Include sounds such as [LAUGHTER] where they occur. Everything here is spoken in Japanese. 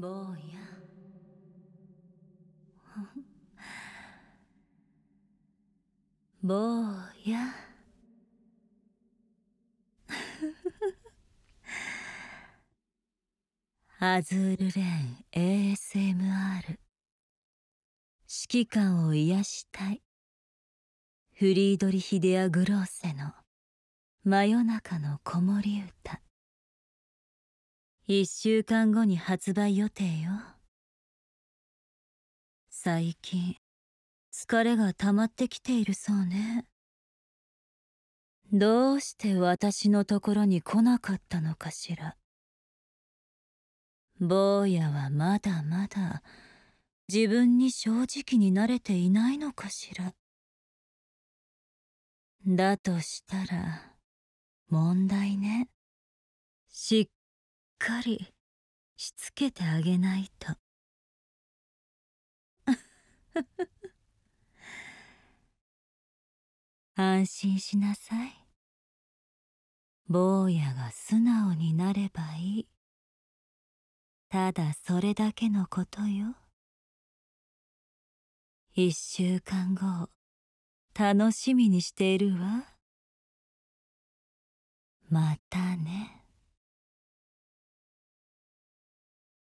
坊や坊やアズールレン ASMR 指揮官を癒したいフリードリヒデア・グローセの「真夜中の子守唄。1週間後に発売予定よ最近疲れが溜まってきているそうねどうして私のところに来なかったのかしら坊やはまだまだ自分に正直になれていないのかしらだとしたら問題ねしっかりしつけてあげないと [LAUGHS] 安心しなさい坊やが素直になればいいただそれだけのことよ一週間後楽しみにしているわまたね。